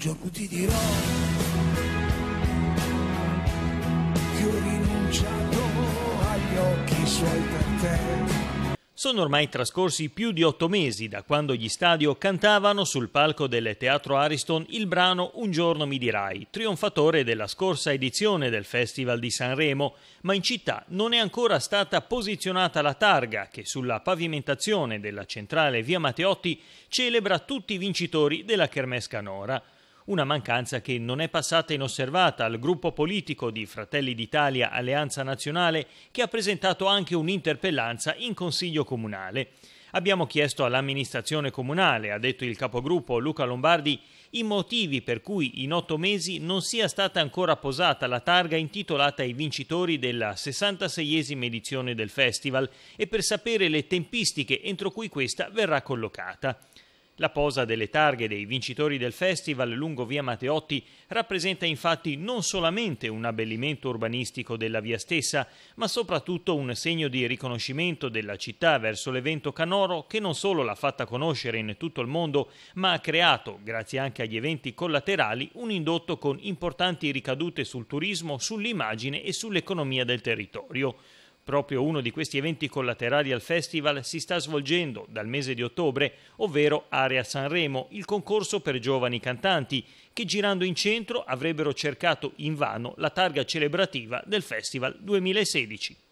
giorno ti dirò che ho rinunciato agli occhi suoi per te. Sono ormai trascorsi più di otto mesi da quando gli stadio cantavano sul palco del Teatro Ariston il brano Un giorno mi dirai, trionfatore della scorsa edizione del Festival di Sanremo, ma in città non è ancora stata posizionata la targa che sulla pavimentazione della centrale via Matteotti celebra tutti i vincitori della Kermesca Nora una mancanza che non è passata inosservata al gruppo politico di Fratelli d'Italia Alleanza Nazionale che ha presentato anche un'interpellanza in Consiglio Comunale. Abbiamo chiesto all'amministrazione comunale, ha detto il capogruppo Luca Lombardi, i motivi per cui in otto mesi non sia stata ancora posata la targa intitolata ai vincitori della 66esima edizione del festival e per sapere le tempistiche entro cui questa verrà collocata. La posa delle targhe dei vincitori del festival lungo via Matteotti rappresenta infatti non solamente un abbellimento urbanistico della via stessa, ma soprattutto un segno di riconoscimento della città verso l'evento Canoro che non solo l'ha fatta conoscere in tutto il mondo, ma ha creato, grazie anche agli eventi collaterali, un indotto con importanti ricadute sul turismo, sull'immagine e sull'economia del territorio. Proprio uno di questi eventi collaterali al festival si sta svolgendo dal mese di ottobre, ovvero Area Sanremo, il concorso per giovani cantanti, che girando in centro avrebbero cercato invano la targa celebrativa del festival 2016.